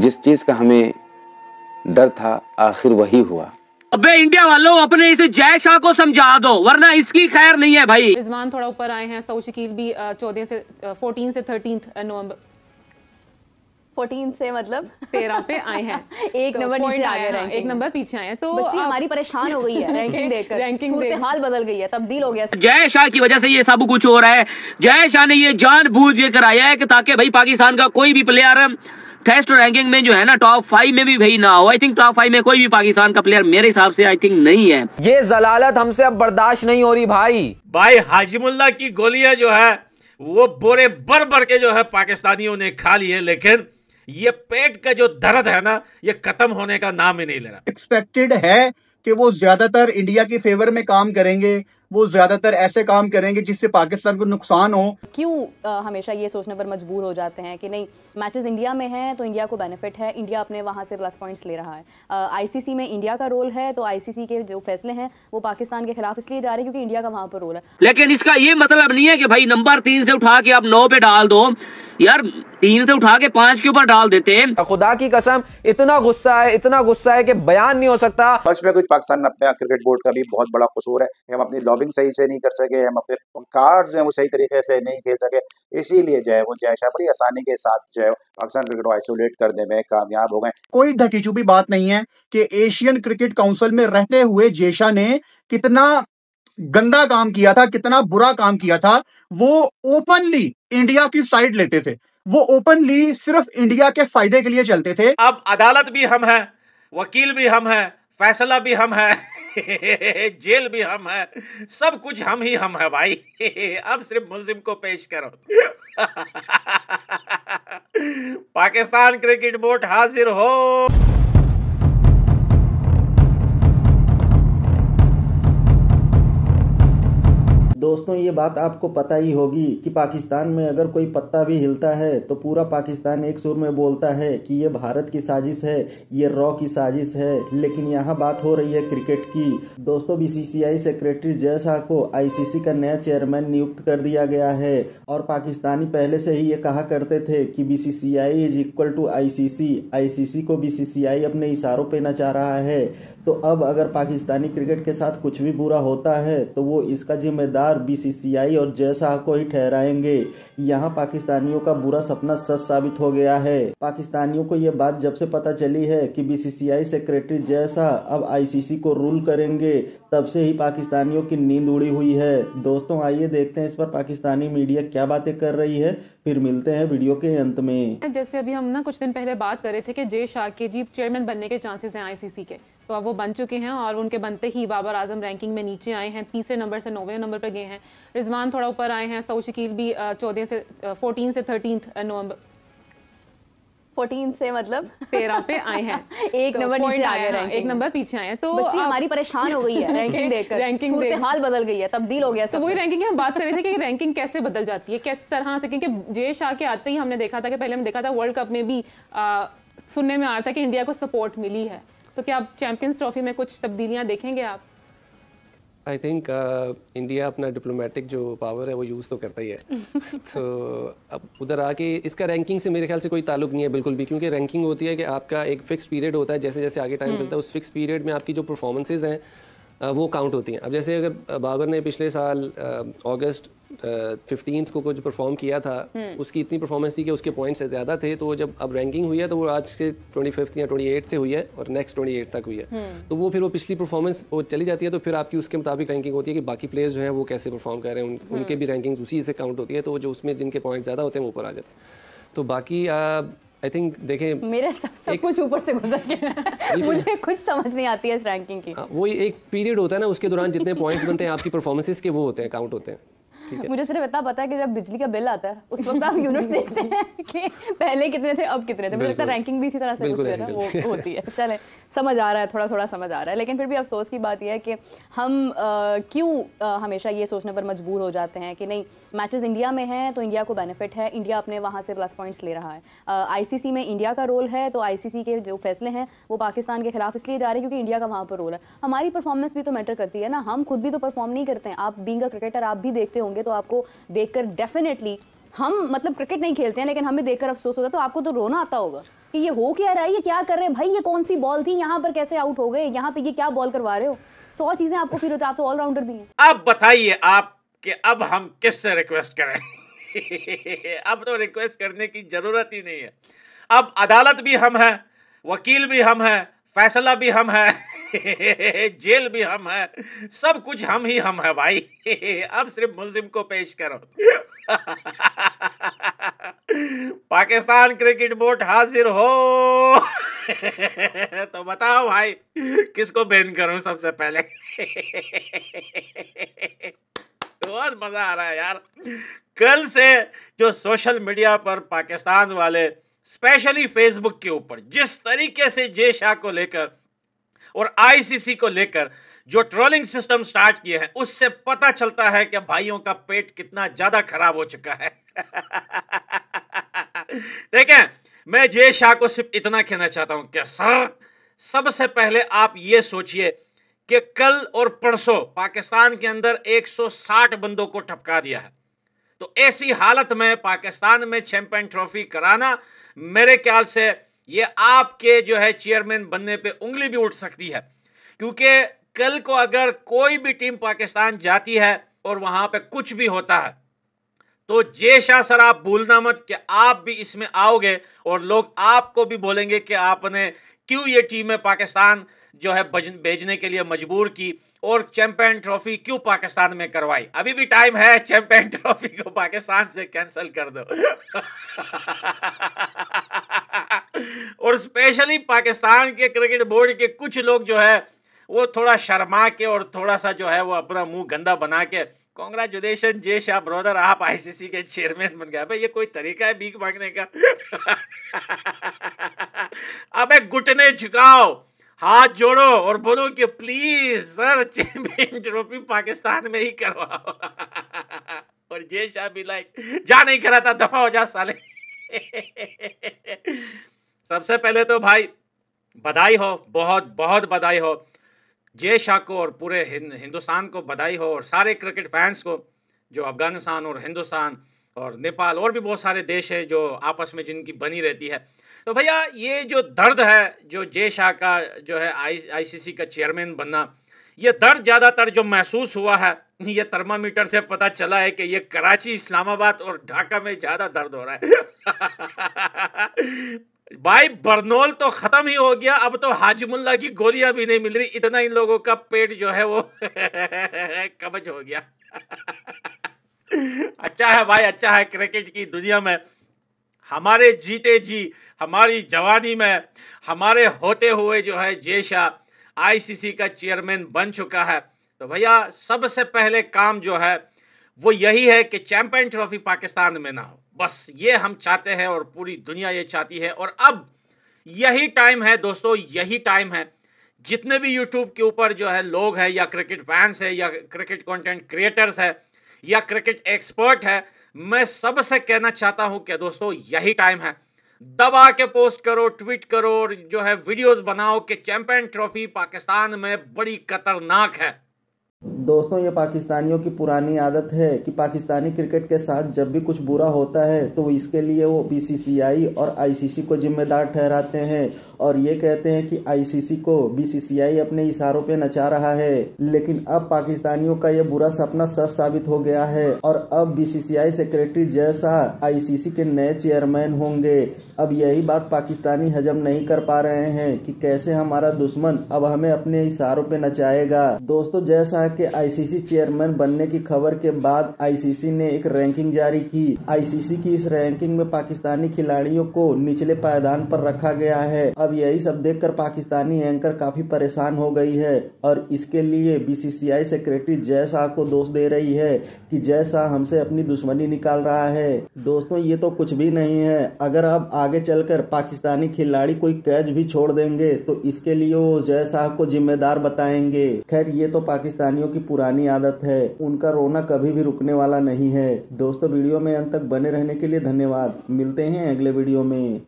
जिस चीज का हमें डर था आखिर वही हुआ अबे इंडिया वालों अपने इसे जय शाह को समझा दो वरना इसकी खैर नहीं है भाई रिजवान थोड़ा ऊपर आए हैं सऊ शकील भी चौदह से फोर्टीन से थर्टीन नवंबर फोर्टीन से मतलब तेरह पे आए हैं एक तो नंबर नीचे आ गए हैं हाँ, एक नंबर पीछे आए हैं तो बच्ची आप... हमारी परेशान हो गई है रैंकिंग देखकर रैंकिंग देख। हाल बदल गई है तब्दील हो गया जय शाह की वजह से ये सब कुछ हो रहा है जय शाह ने ये जान बूझ ये कराया है कि ताकि भाई पाकिस्तान का कोई भी प्लेयर टेस्ट रैंकिंग में जो है ना टॉप फाइव में भी भाई ना हो आई थिंक टॉप फाइव में कोई भी पाकिस्तान का प्लेयर मेरे हिसाब से आई थिंक नहीं है ये जलालत हमसे अब बर्दाश्त नहीं हो रही भाई भाई हाजिमुल्ला की गोलियां जो है वो बोरे बर बर के जो है पाकिस्तानियों ने खा ली है लेकिन ये पेट का जो दर्द है ना ये खत्म होने का नाम ही नहीं ले रहा एक्सपेक्टेड है कि वो ज्यादातर इंडिया की फेवर में काम करेंगे वो ज्यादातर ऐसे काम करेंगे जिससे पाकिस्तान को नुकसान हो क्यों हमेशा ये सोचने पर मजबूर हो जाते हैं कि नहीं मैचेस इंडिया में हैं तो इंडिया को बेनिफिट है इंडिया अपने वहाँ से प्लस पॉइंट्स ले रहा है आईसीसी में इंडिया का रोल है तो आईसीसी के जो फैसले हैं वो पाकिस्तान के खिलाफ इसलिए जा रहे हैं क्योंकि इंडिया का वहाँ पर रोल है लेकिन इसका ये मतलब नहीं है कि भाई नंबर तीन से उठा के आप नौ पे डाल दो यार तीन से उठा के पांच के ऊपर डाल देते हैं खुदा की कसम इतना गुस्सा है इतना गुस्सा है कि बयान नहीं हो सकता पक्ष में कुछ पाकिस्तान क्रिकेट बोर्ड का भी बहुत बड़ा कसूर है हम अपनी बॉलिंग सही से नहीं कर सके हम अपने कार्ड जो है वो सही तरीके से नहीं खेल सके इसीलिए जो है वो जय शाह बड़ी आसानी के साथ जो है पाकिस्तान क्रिकेट को आइसोलेट करने में कामयाब हो गए कोई ढकी छुपी बात नहीं है कि एशियन क्रिकेट काउंसिल में रहते हुए जेशा ने कितना गंदा काम किया था कितना बुरा काम किया था वो ओपनली इंडिया की साइड लेते थे वो ओपनली सिर्फ इंडिया के फायदे के लिए चलते थे अब अदालत भी हम हैं वकील भी हम हैं फैसला भी हम हैं जेल भी हम है सब कुछ हम ही हम है भाई अब सिर्फ मुलजिम को पेश करो पाकिस्तान क्रिकेट बोर्ड हाजिर हो दोस्तों ये बात आपको पता ही होगी कि पाकिस्तान में अगर कोई पत्ता भी हिलता है तो पूरा पाकिस्तान एक सुर में बोलता है कि ये भारत की साजिश है ये रॉ की साजिश है लेकिन यहाँ बात हो रही है क्रिकेट की दोस्तों बीसीसीआई सेक्रेटरी जय शाह को आईसीसी का नया चेयरमैन नियुक्त कर दिया गया है और पाकिस्तानी पहले से ही ये कहा करते थे कि BCCI is equal to ICC ICC को बीसीसीआई अपने इशारों पर नचा रहा है तो अब अगर पाकिस्तानी क्रिकेट के साथ कुछ भी बुरा होता है तो वो इसका जिम्मेदार बिहार बीसीसीआई और जय शाह को ही ठहराएंगे यहाँ पाकिस्तानियों का बुरा सपना सच साबित हो गया है पाकिस्तानियों को यह बात जब से पता चली है कि बीसीसीआई सेक्रेटरी जय शाह अब आईसीसी को रूल करेंगे तब से ही पाकिस्तानियों की नींद उड़ी हुई है दोस्तों आइए देखते हैं इस पर पाकिस्तानी मीडिया क्या बातें कर रही है फिर मिलते हैं वीडियो के अंत में जैसे अभी हम ना कुछ दिन पहले बात कर रहे थे कि जय शाह के जी चेयरमैन बनने के चांसेस हैं आईसीसी के तो अब वो बन चुके हैं और उनके बनते ही बाबर आजम रैंकिंग में नीचे आए हैं तीसरे नंबर से नौवें नंबर पर गए हैं रिजवान थोड़ा ऊपर आए हैं सऊ शकील भी चौदह से फोर्टीन से थर्टीन नवंबर फोर्टीन से मतलब तेरह पे आए हैं एक तो नंबर नीचे आए हैं एक नंबर पीछे आए हैं तो बच्ची आप... हमारी परेशान हो गई है रैंकिंग देखकर रैंकिंग देख हाल बदल गई है तब्दील हो गया तो सब तो वही रैंकिंग हम बात कर रहे थे कि रैंकिंग कैसे बदल जाती है किस तरह से क्योंकि जय शाह के आते ही हमने देखा था कि पहले हमने देखा था वर्ल्ड कप में भी सुनने में आ रहा था कि इंडिया को सपोर्ट मिली है तो क्या आप चैंपियंस ट्रॉफी में कुछ तब्दीलियां देखेंगे आप आई थिंक इंडिया अपना डिप्लोमेटिक जो पावर है वो यूज़ तो करता ही है तो अब उधर आके इसका रैंकिंग से मेरे ख्याल से कोई ताल्लुक नहीं है बिल्कुल भी क्योंकि रैंकिंग होती है कि आपका एक फ़िक्स पीरियड होता है जैसे जैसे आगे टाइम हम्म। चलता है उस फिक्स पीरियड में आपकी जो परफॉर्मेंसेज हैं वो काउंट होती हैं अब जैसे अगर बाबर ने पिछले साल अगस्त फिफ्टीन को कुछ परफॉर्म किया था हम्म। उसकी इतनी परफॉर्मेंस थी कि उसके पॉइंट से ज़्यादा थे तो जब अब रैंकिंग हुई है तो वो आज से ट्वेंटी फिफ्थ या ट्वेंटी एट से हुई है और नेक्स्ट ट्वेंटी एट तक हुई है हम्म। तो वो फिर वो पिछली परफॉर्मेंस वो चली जाती है तो फिर आपकी उसके मुताबिक रैंकिंग होती है कि बाकी प्लेयर्स जो है वो कैसे परफॉर्म कर रहे हैं उन, हम्म। उनके भी रैंकिंग उसी से काउंट होती है तो जो उसमें जिनके पॉइंट ज़्यादा होते हैं वो ऊपर आ जाते हैं तो बाकी आई थिंक देखें मेरे सब सब एक, कुछ ऊपर से गुजर गया मुझे कुछ समझ नहीं आती है इस रैंकिंग की हाँ, वो एक पीरियड होता है ना उसके दौरान जितने पॉइंट्स बनते हैं आपकी परफॉर्मेंसेस के वो होते हैं काउंट होते हैं मुझे सिर्फ इतना पता है कि जब बिजली का बिल आता है उस वक्त आप यूनिट्स देखते हैं कि पहले कितने थे अब कितने थे मुझे लगता है रैंकिंग भी इसी तरह से होती है चले समझ आ रहा है थोड़ा थोड़ा समझ आ रहा है लेकिन फिर भी अफसोस की बात यह है कि हम क्यों हमेशा ये सोचने पर मजबूर हो जाते हैं कि नहीं मैचेस इंडिया में हैं तो इंडिया को बेनिफिट है इंडिया अपने वहाँ से प्लस पॉइंट्स ले रहा है आईसीसी में इंडिया का रोल है तो आईसीसी के जो फैसले हैं वो पाकिस्तान के खिलाफ इसलिए जा रहे हैं क्योंकि इंडिया का वहाँ पर रोल है हमारी परफॉर्मेंस भी तो मैटर करती है ना हम खुद भी तो परफॉर्म नहीं करते हैं आप बींग अ क्रिकेटर आप भी देखते होंगे तो आपको देखकर डेफिनेटली हम मतलब क्रिकेट नहीं खेलते हैं लेकिन हमें देखकर अफसोस होता है तो आपको तो रोना आता होगा कि ये हो क्या रहा है ये क्या कर रहे हैं भाई ये कौन सी बॉल थी यहाँ पर कैसे आउट हो गए यहाँ पे ये क्या बॉल करवा रहे हो सौ चीजें आपको फिर होता है आप तो ऑलराउंडर भी हैं अब बताइए आप कि अब हम किससे रिक्वेस्ट करें अब तो रिक्वेस्ट करने की जरूरत ही नहीं है अब अदालत भी हम हैं वकील भी हम हैं फैसला भी हम हैं जेल भी हम है सब कुछ हम ही हम है भाई अब सिर्फ मुलजिम को पेश करो पाकिस्तान क्रिकेट बोर्ड हाजिर हो तो बताओ भाई किसको बैन करूं सबसे पहले बहुत मजा आ रहा है यार कल से जो सोशल मीडिया पर पाकिस्तान वाले स्पेशली फेसबुक के ऊपर जिस तरीके से जे शाह को लेकर और आईसीसी को लेकर जो ट्रोलिंग सिस्टम स्टार्ट किए हैं उससे पता चलता है कि भाइयों का पेट कितना ज्यादा खराब हो चुका है देखें मैं जय शाह को सिर्फ इतना कहना चाहता हूं कि सर सबसे पहले आप ये सोचिए कि कल और परसों पाकिस्तान के अंदर 160 बंदों को ठपका दिया है तो ऐसी हालत में पाकिस्तान में चैंपियन ट्रॉफी कराना मेरे ख्याल से ये आपके जो है चेयरमैन बनने पे उंगली भी उठ सकती है क्योंकि कल को अगर कोई भी टीम पाकिस्तान जाती है और वहां पे कुछ भी होता है तो जे शाह सर आप भूलना मत कि आप भी इसमें आओगे और लोग आपको भी बोलेंगे कि आपने क्यों ये टीमें पाकिस्तान जो है भेजने के लिए मजबूर की और चैंपियन ट्रॉफी क्यों पाकिस्तान में करवाई अभी भी टाइम है चैंपियन ट्रॉफी को पाकिस्तान से कैंसिल कर दो और स्पेशली पाकिस्तान के क्रिकेट बोर्ड के कुछ लोग जो है वो थोड़ा शर्मा के और थोड़ा सा जो है वो अपना मुंह गंदा बना के कॉन्ग्रेचुलेशन जय शाह ब्रदर आप आईसीसी के चेयरमैन बन गए भाई ये कोई तरीका है भीख मांगने का अबे घुटने झुकाओ हाथ जोड़ो और बोलो कि please sir champion trophy Pakistan में ही करवाओ और जय शाह भी लाइक जा नहीं कराता दफा हो जा साले सबसे पहले तो भाई बधाई हो बहुत बहुत बधाई हो जय शाह को और पूरे हिंदुस्तान को बधाई हो और सारे क्रिकेट फैंस को जो अफगानिस्तान और हिंदुस्तान और नेपाल और भी बहुत सारे देश है जो आपस में जिनकी बनी रहती है तो भैया ये जो दर्द है जो जय शाह का जो है आई आई का चेयरमैन बनना ये दर्द ज़्यादातर जो महसूस हुआ है ये थर्मामीटर से पता चला है कि ये कराची इस्लामाबाद और ढाका में ज़्यादा दर्द हो रहा है भाई बर्नोल तो खत्म ही हो गया अब तो हाजिमुल्ला की गोलियां भी नहीं मिल रही इतना इन लोगों का पेट जो है वो कबज हो गया अच्छा है भाई अच्छा है क्रिकेट की दुनिया में हमारे जीते जी हमारी जवानी में हमारे होते हुए जो है जे शाह आईसीसी का चेयरमैन बन चुका है तो भैया सबसे पहले काम जो है वो यही है कि चैंपियन ट्रॉफी पाकिस्तान में ना हो बस ये हम चाहते हैं और पूरी दुनिया ये चाहती है और अब यही टाइम है दोस्तों यही टाइम है जितने भी यूट्यूब के ऊपर जो है लोग हैं या क्रिकेट फैंस है या क्रिकेट कंटेंट क्रिएटर्स है या क्रिकेट एक्सपर्ट है मैं सबसे कहना चाहता हूं कि दोस्तों यही टाइम है दबा के पोस्ट करो ट्वीट करो और जो है वीडियोस बनाओ कि चैंपियन ट्रॉफी पाकिस्तान में बड़ी खतरनाक है दोस्तों ये पाकिस्तानियों की पुरानी आदत है कि पाकिस्तानी क्रिकेट के साथ जब भी कुछ बुरा होता है तो इसके लिए वो बीसीसीआई और आईसीसी को जिम्मेदार ठहराते हैं और ये कहते हैं कि आईसीसी को बीसीसीआई अपने इशारों पे नचा रहा है लेकिन अब पाकिस्तानियों का ये बुरा सपना सच साबित हो गया है और अब बीसीसीआई सेक्रेटरी जैसा आईसीसी के नए चेयरमैन होंगे अब यही बात पाकिस्तानी हजम नहीं कर पा रहे हैं कि कैसे हमारा दुश्मन अब हमें अपने इशारों पे नचाएगा दोस्तों जय शाह के आईसीसी चेयरमैन बनने की खबर के बाद आईसीसी ने एक रैंकिंग जारी की आईसीसी की इस रैंकिंग में पाकिस्तानी खिलाड़ियों को निचले पायदान पर रखा गया है अब यही सब देख पाकिस्तानी एंकर काफी परेशान हो गई है और इसके लिए बीसीसीआई सेक्रेटरी जय शाह को दोष दे रही है की जय शाह हमसे अपनी दुश्मनी निकाल रहा है दोस्तों ये तो कुछ भी नहीं है अगर आप आगे चलकर पाकिस्तानी खिलाड़ी कोई कैच भी छोड़ देंगे तो इसके लिए वो जय शाह को जिम्मेदार बताएंगे खैर ये तो पाकिस्तानियों की पुरानी आदत है उनका रोना कभी भी रुकने वाला नहीं है दोस्तों वीडियो में अंत तक बने रहने के लिए धन्यवाद मिलते हैं अगले वीडियो में